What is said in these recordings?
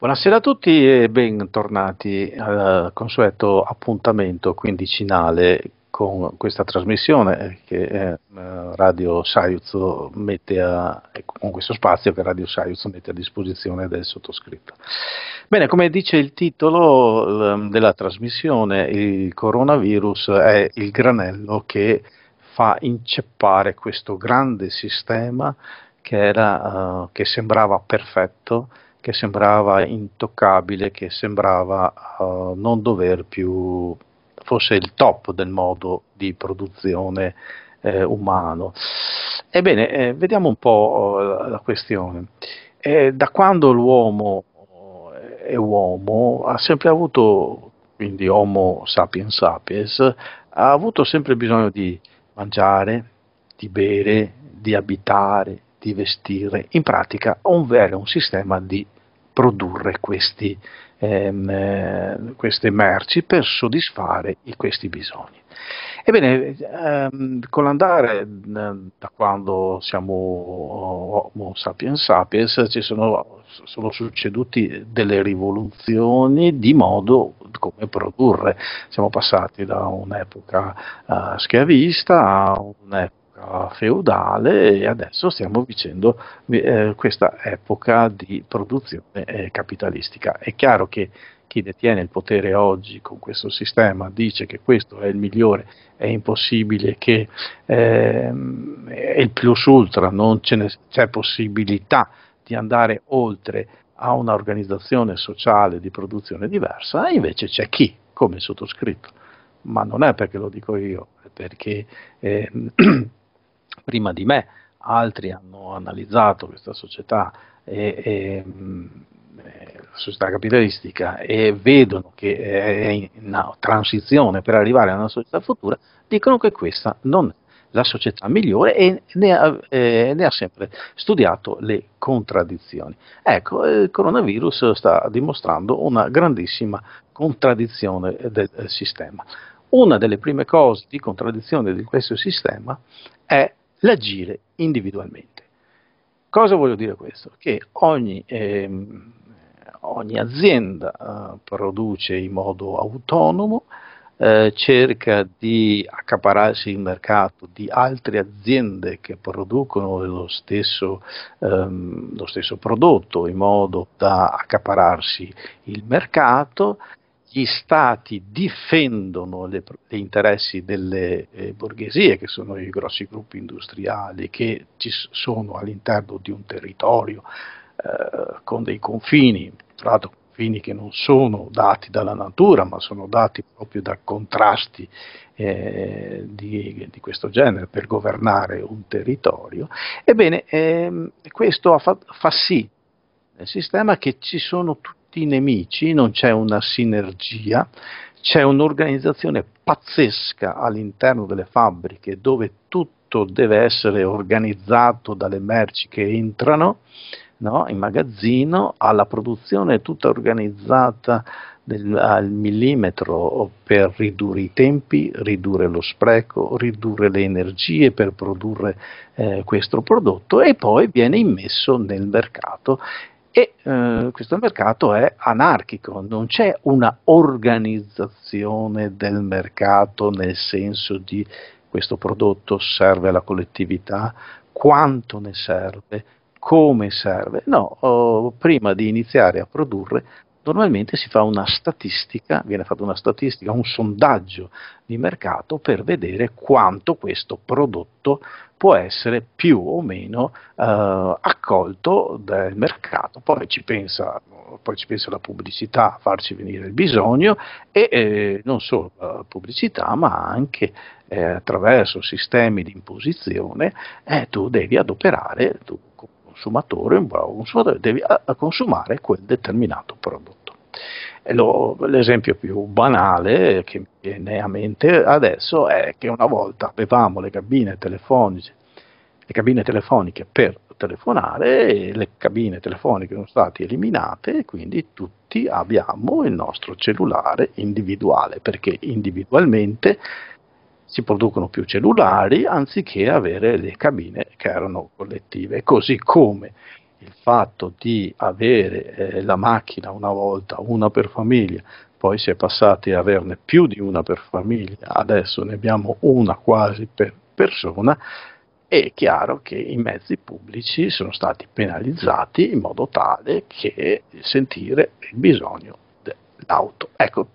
Buonasera a tutti e bentornati al consueto appuntamento quindicinale con questa trasmissione che eh, Radio Saiuzzo mette a, con questo spazio che Radio Saiuzzo mette a disposizione del sottoscritto. Bene, come dice il titolo ehm, della trasmissione, il coronavirus è il granello che fa inceppare questo grande sistema che, era, eh, che sembrava perfetto che sembrava intoccabile, che sembrava uh, non dover più, fosse il top del modo di produzione eh, umano. Ebbene, eh, vediamo un po' la, eh, la questione. Eh, da quando l'uomo eh, è uomo, ha sempre avuto, quindi Homo sapiens sapiens, ha avuto sempre bisogno di mangiare, di bere, di abitare, di vestire, in pratica un vero un sistema di produrre questi, ehm, queste merci per soddisfare questi bisogni. Ebbene, ehm, con l'andare ehm, da quando siamo Homo sapiens sapiens ci sono, sono succeduti delle rivoluzioni di modo come produrre. Siamo passati da un'epoca eh, schiavista a un'epoca epoca feudale e adesso stiamo vicendo eh, questa epoca di produzione eh, capitalistica. È chiaro che chi detiene il potere oggi con questo sistema dice che questo è il migliore, è impossibile, che ehm, è il plus ultra, non ne, c'è possibilità di andare oltre a un'organizzazione sociale di produzione diversa, invece c'è chi, come il sottoscritto, ma non è perché lo dico io, è perché eh, prima di me, altri hanno analizzato questa società e, e, eh, la società capitalistica e vedono che è in una transizione per arrivare a una società futura, dicono che questa non è la società migliore e ne ha, eh, ne ha sempre studiato le contraddizioni. Ecco, il coronavirus sta dimostrando una grandissima contraddizione del eh, sistema. Una delle prime cose di contraddizione di questo sistema è l'agire individualmente. Cosa voglio dire questo? Che ogni, eh, ogni azienda eh, produce in modo autonomo, eh, cerca di accapararsi il mercato di altre aziende che producono lo stesso, ehm, lo stesso prodotto in modo da accapararsi il mercato gli stati difendono gli interessi delle eh, borghesie, che sono i grossi gruppi industriali che ci sono all'interno di un territorio eh, con dei confini, tra l'altro confini che non sono dati dalla natura, ma sono dati proprio da contrasti eh, di, di, questo genere per governare un territorio. Ebbene, ehm, questo fa, fa sì nel sistema che ci sono tutti tutti i nemici, non c'è una sinergia, c'è un'organizzazione pazzesca all'interno delle fabbriche dove tutto deve essere organizzato dalle merci che entrano no, in magazzino alla produzione tutta organizzata del, al millimetro per ridurre i tempi, ridurre lo spreco, ridurre le energie per produrre eh, questo prodotto e poi viene immesso nel mercato e eh, questo mercato è anarchico, non c'è una organizzazione del mercato nel senso di questo prodotto serve alla collettività, quanto ne serve, come serve. No, oh, prima di iniziare a produrre normalmente si fa una statistica, viene fatta una statistica, un sondaggio di mercato per vedere quanto questo prodotto può essere più o meno eh, accolto dal mercato. Poi ci, pensa, poi ci pensa la pubblicità a farci venire il bisogno e eh, non solo la pubblicità, ma anche eh, attraverso sistemi di imposizione eh, tu devi adoperare, tu, consumatore, un bravo consumatore, devi a- eh, a consumare quel determinato prodotto. Lo, l'esempio più banale che mi viene a mente adesso è che una volta avevamo le cabine telefoniche, le cabine telefoniche per telefonare, le cabine telefoniche sono state eliminate e quindi tutti abbiamo il nostro cellulare individuale perché individualmente si producono più cellulari anziché avere le cabine che erano collettive, così come il fatto di avere eh, la macchina una volta, una per famiglia, poi si è passati a averne più di una per famiglia, adesso ne abbiamo una quasi per persona, è chiaro che i mezzi pubblici sono stati penalizzati in modo tale che sentire il bisogno dell'auto. Ecco,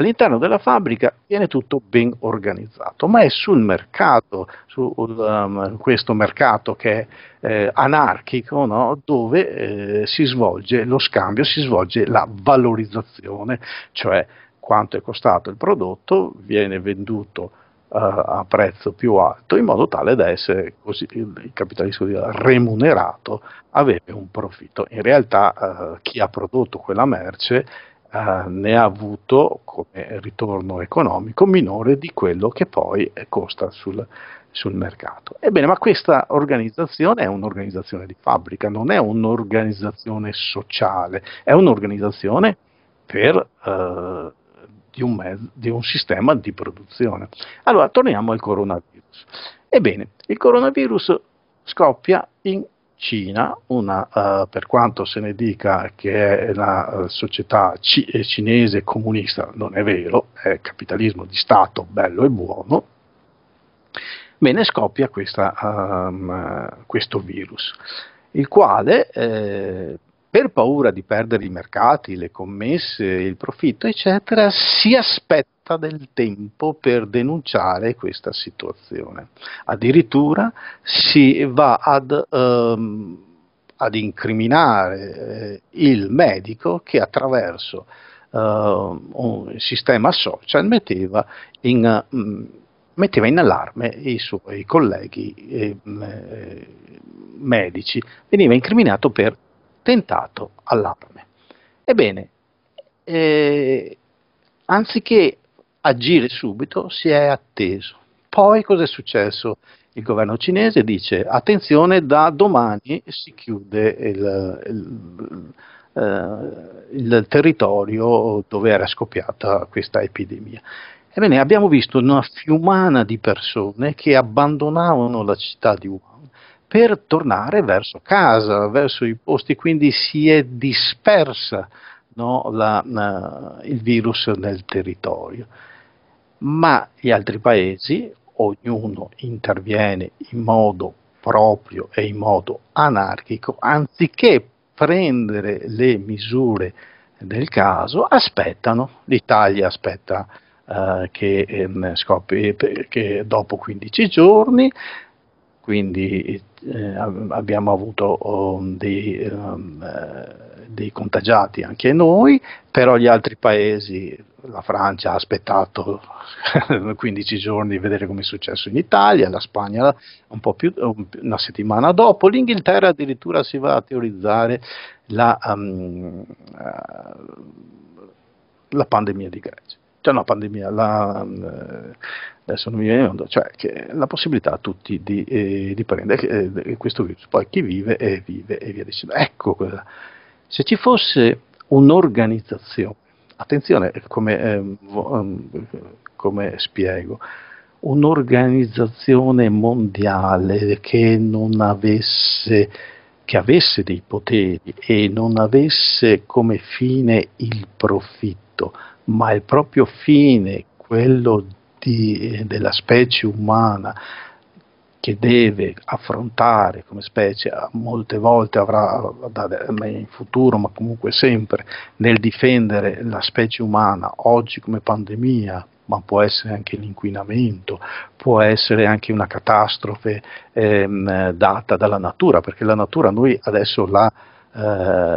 All'interno della fabbrica viene tutto ben organizzato, ma è sul mercato, su um, questo mercato che è eh, anarchico, no? dove eh, si svolge lo scambio, si svolge la valorizzazione, cioè quanto è costato il prodotto viene venduto eh, a prezzo più alto in modo tale da essere così il capitalismo remunerato avere un profitto in realtà eh, chi ha prodotto quella merce eh, ne ha avuto come ritorno economico minore di quello che poi costa sul, sul mercato. Ebbene, ma questa organizzazione è un'organizzazione di fabbrica, non è un'organizzazione sociale, è un'organizzazione per, eh, di, un mezzo, di un sistema di produzione. Allora, torniamo al coronavirus. Ebbene, il coronavirus scoppia in Cina, una, uh, per quanto se ne dica che è la eh, società ci- eh, cinese comunista, non è vero, è capitalismo di Stato bello e buono, bene scoppia questa, um, questo virus, il quale eh, per paura di perdere i mercati, le commesse, il profitto, eccetera, si aspetta del tempo per denunciare questa situazione. Addirittura si va ad, um, ad incriminare eh, il medico che attraverso uh, un sistema social metteva in... Um, metteva in allarme i suoi colleghi ehm, eh, medici, veniva incriminato per tentato all'Apame. Ebbene, eh, anziché agire subito si è atteso. Poi cosa è successo? Il governo cinese dice attenzione, da domani si chiude il, il, eh, il territorio dove era scoppiata questa epidemia. Ebbene, abbiamo visto una fiumana di persone che abbandonavano la città di Wuhan per tornare verso casa, verso i posti, quindi si è dispersa no, la, la, il virus nel territorio. Ma gli altri paesi, ognuno interviene in modo proprio e in modo anarchico, anziché prendere le misure del caso, aspettano, l'Italia aspetta eh, che, eh, scoppi, che dopo 15 giorni quindi eh, abbiamo avuto oh, dei, um, eh, dei, contagiati anche noi, però gli altri paesi, la Francia ha aspettato 15 giorni di vedere come è successo in Italia, la Spagna un po' più, una settimana dopo, l'Inghilterra addirittura si va a teorizzare la, um, uh, la pandemia di Grecia cioè no, pandemia, la, eh, adesso non mi viene in onda, cioè la possibilità a tutti di, eh, di prendere eh, questo virus, poi chi vive e vive e via dicendo. Ecco, se ci fosse un'organizzazione, attenzione eh, come, eh, come spiego, un'organizzazione mondiale che non avesse che avesse dei poteri e non avesse come fine il profitto, ma il proprio fine, quello di, eh, della specie umana, che deve affrontare come specie, molte volte avrà in futuro, ma comunque sempre, nel difendere la specie umana, oggi come pandemia, ma può essere anche l'inquinamento, può essere anche una catastrofe ehm, data dalla natura, perché la natura noi adesso la eh,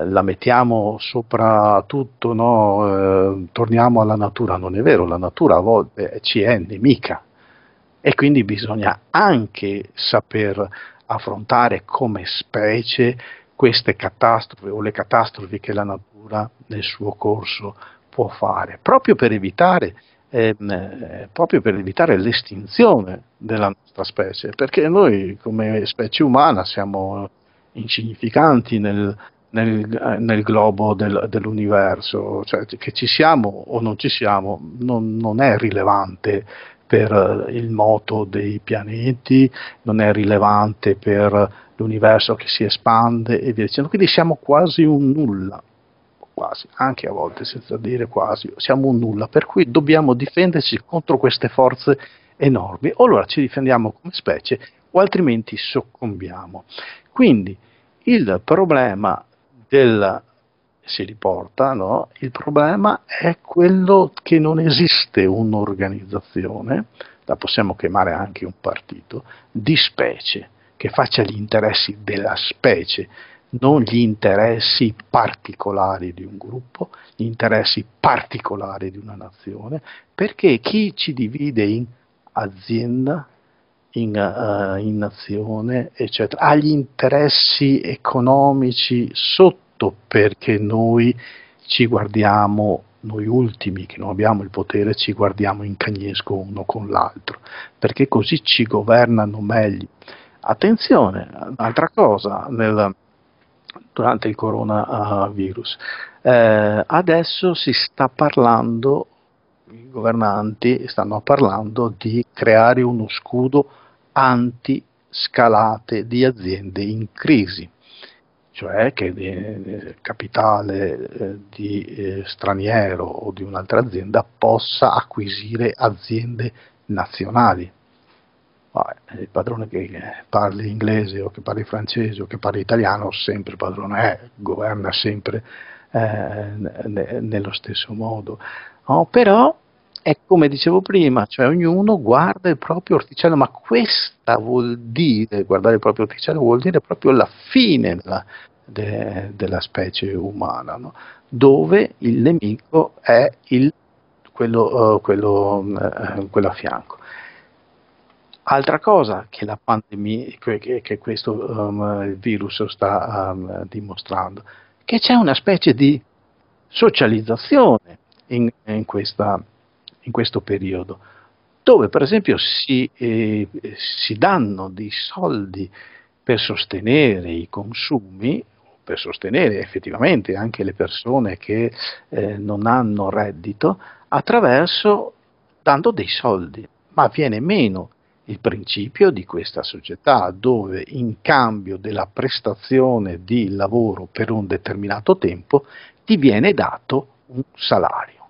la mettiamo sopra tutto, no? eh, torniamo alla natura. Non è vero, la natura a volte ci è nemica e quindi bisogna anche saper affrontare come specie queste catastrofi o le catastrofi che la natura nel suo corso può fare, proprio per evitare, ehm, eh, proprio per evitare l'estinzione della nostra specie, perché noi come specie umana siamo insignificanti nel, nel, nel globo del, dell'universo, cioè che ci siamo o non ci siamo non, non è rilevante per eh, il moto dei pianeti, non è rilevante per l'universo che si espande e via dicendo, quindi siamo quasi un nulla, quasi, anche a volte senza dire quasi, siamo un nulla, per cui dobbiamo difenderci contro queste forze enormi, o allora ci difendiamo come specie o altrimenti soccombiamo. Quindi il problema del si riporta, no? il problema è quello che non esiste un'organizzazione, la possiamo chiamare anche un partito, di specie, che faccia gli interessi della specie, non gli interessi particolari di un gruppo, gli interessi particolari di una nazione, perché chi ci divide in azienda, in, uh, in azione, eccetera, agli interessi economici sotto perché noi ci guardiamo noi ultimi che non abbiamo il potere ci guardiamo in cagnesco uno con l'altro, perché così ci governano meglio. Attenzione, un'altra cosa nel, durante il coronavirus, eh, adesso si sta parlando, i governanti stanno parlando di creare uno scudo anti-scalate di aziende in crisi, cioè che il eh, capitale eh, di eh, straniero o di un'altra azienda possa acquisire aziende nazionali. Ah, il padrone che parli inglese o che parli francese o che parli italiano sempre padrone è, governa sempre eh, nello stesso modo. No? Oh, però è come dicevo prima, cioè ognuno guarda il proprio orticello, ma questa vuol dire, guardare il proprio orticello vuol dire proprio la fine della, de, della specie umana, no? dove il nemico è il, quello, uh, quello, uh, quello, a fianco. Altra cosa che la pandemia, che, che questo um, virus sta um, dimostrando, che c'è una specie di socializzazione in, in questa in questo periodo, dove per esempio si, eh, si danno dei soldi per sostenere i consumi per sostenere effettivamente anche le persone che eh, non hanno reddito attraverso dando dei soldi, ma viene meno il principio di questa società dove in cambio della prestazione di lavoro per un determinato tempo ti viene dato un salario.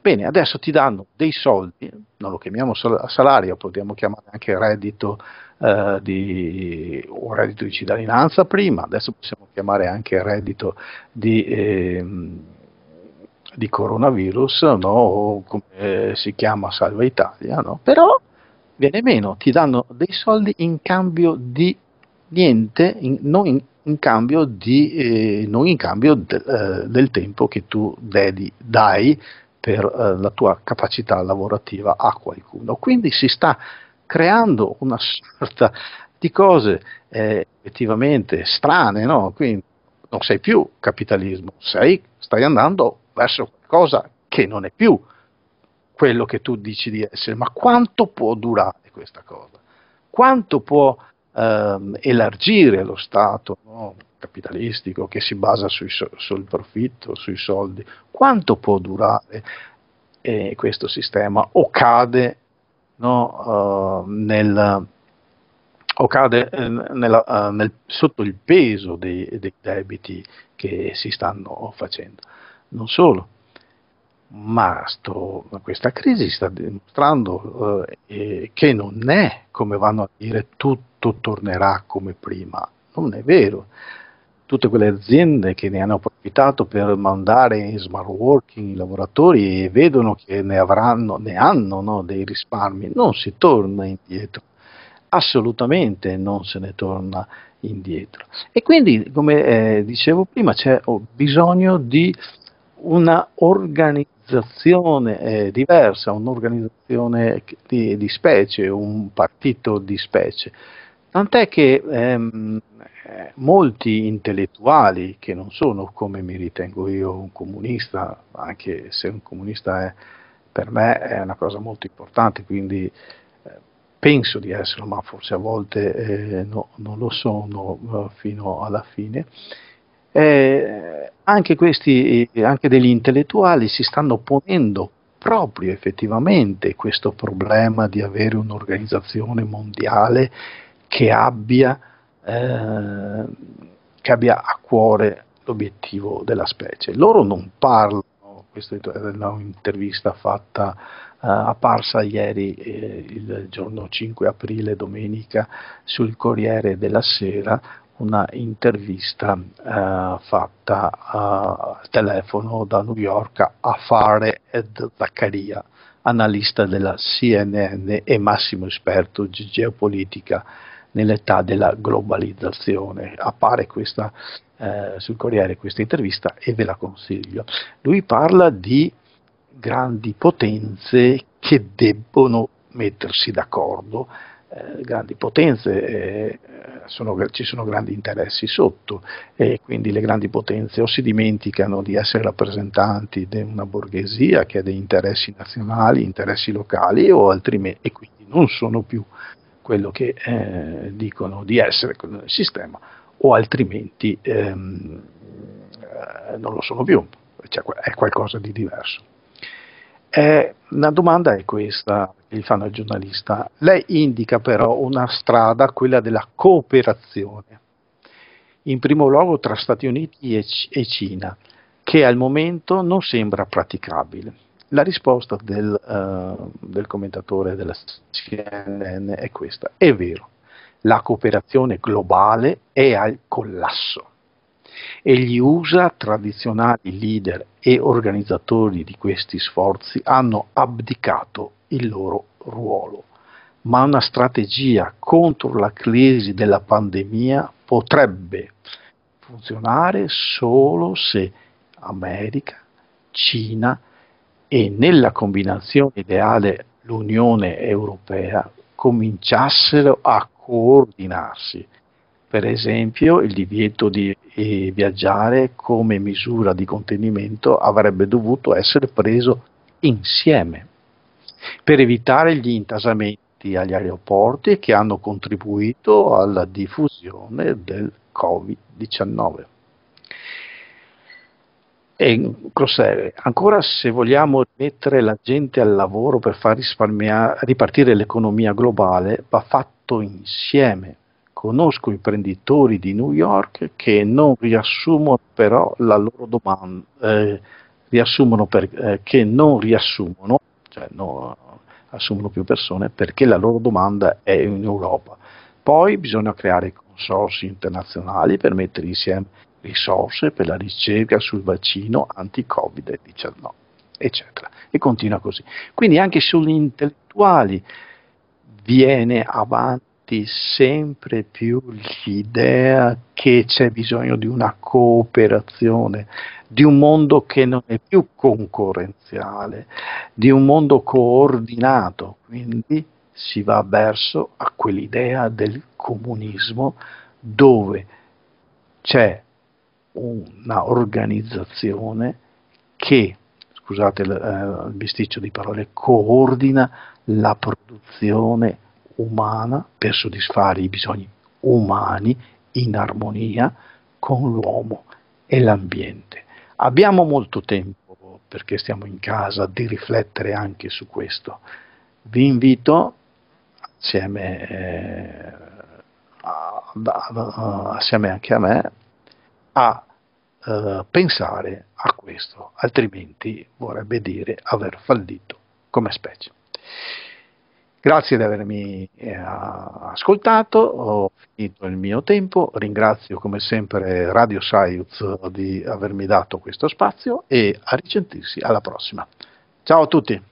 Bene, adesso ti danno dei soldi, non lo chiamiamo sal- salario, potremmo chiamare anche reddito, eh, di, o reddito di cittadinanza prima, adesso possiamo chiamare anche reddito di, eh, di coronavirus, no? o come si chiama Salva Italia, no? però viene meno, ti danno dei soldi in cambio di niente, in, non in, in cambio, di, eh, non in cambio de, eh, del tempo che tu dedi, dai per eh, la tua capacità lavorativa a qualcuno. Quindi si sta creando una sorta di cose eh, effettivamente strane, no? Quindi non sei più capitalismo, sei, stai andando verso qualcosa che non è più quello che tu dici di essere, ma quanto può durare questa cosa? Quanto può ehm, elargire lo Stato no? capitalistico che si basa sui, sul profitto, sui soldi, quanto può durare eh, questo sistema o cade, no, uh, nel, o cade eh, nella, uh, nel, sotto il peso dei, dei debiti che si stanno facendo? Non solo ma sto, questa crisi sta dimostrando eh, che non è come vanno a dire tutto tornerà come prima, non è vero. Tutte quelle aziende che ne hanno approfittato per mandare in smart working i lavoratori e vedono che ne avranno, ne hanno no, dei risparmi, non si torna indietro, assolutamente non se ne torna indietro. E quindi, come eh, dicevo prima, c'è bisogno di una organizzazione un'organizzazione eh, diversa, un'organizzazione di, di, specie, un partito di specie. Tant'è che ehm, molti intellettuali, che non sono come mi ritengo io un comunista, anche se un comunista è, per me è una cosa molto importante, quindi eh, penso di esserlo, ma forse a volte eh, no, non lo sono eh, fino alla fine, eh, anche, questi, eh, anche degli intellettuali si stanno ponendo proprio effettivamente questo problema di avere un'organizzazione mondiale che abbia, eh, che abbia a cuore l'obiettivo della specie. Loro non parlano, questa è un'intervista fatta Uh, apparsa ieri, eh, il giorno 5 aprile, domenica, sul Corriere della Sera, una intervista eh, fatta eh, al telefono da New York a Fare Ed Zaccaria, analista della CNN e massimo esperto di geopolitica nell'età della globalizzazione. Appare questa, eh, sul Corriere questa intervista e ve la consiglio. Lui parla di grandi potenze che debbono mettersi d'accordo eh, grandi potenze, eh, sono, ci sono grandi interessi sotto e quindi le grandi potenze o si dimenticano di essere rappresentanti di una borghesia che ha degli interessi nazionali, interessi locali o altrimenti e quindi non sono più quello che eh, dicono di essere nel sistema o altrimenti ehm, eh, non lo sono più, cioè, è qualcosa di diverso. Eh, la domanda è questa, gli fanno il giornalista. Lei indica però una strada, quella della cooperazione, in primo luogo tra Stati Uniti e, C- e Cina, che al momento non sembra praticabile. La risposta del, uh, del commentatore della CNN è questa. È vero, la cooperazione globale è al collasso e gli USA, tradizionali leader e organizzatori di questi sforzi, hanno abdicato il loro ruolo. Ma una strategia contro la crisi della pandemia potrebbe funzionare solo se America, Cina e nella combinazione ideale l'Unione Europea cominciassero a coordinarsi per esempio il divieto di eh, viaggiare come misura di contenimento avrebbe dovuto essere preso insieme per evitare gli intasamenti agli aeroporti che hanno contribuito alla diffusione del Covid-19. E Crosser, ancora se vogliamo mettere la gente al lavoro per far ripartire l'economia globale, va fatto insieme Conosco imprenditori di New York che non riassumono però la loro domanda, eh, riassumono per, eh, che non riassumono, cioè non assumono più persone perché la loro domanda è in Europa. Poi bisogna creare consorsi internazionali per mettere insieme risorse per la ricerca sul vaccino anti-Covid-19, eccetera. E continua così. Quindi anche sugli intellettuali viene avanti avanti sempre più l'idea che c'è bisogno di una cooperazione, di un mondo che non è più concorrenziale, di un mondo coordinato, quindi si va verso a quell'idea del comunismo dove c'è un'organizzazione che, scusate eh, il bisticcio di parole, coordina la produzione umana per soddisfare i bisogni umani in armonia con l'uomo e l'ambiente. Abbiamo molto tempo, perché stiamo in casa, di riflettere anche su questo. Vi invito, assieme, eh, a, a, assieme anche a me, a eh, pensare a questo, altrimenti vorrebbe dire aver fallito come specie. Grazie di avermi eh, ascoltato, ho finito il mio tempo, ringrazio come sempre Radio Saiuz di avermi dato questo spazio e a risentirsi alla prossima. Ciao a tutti!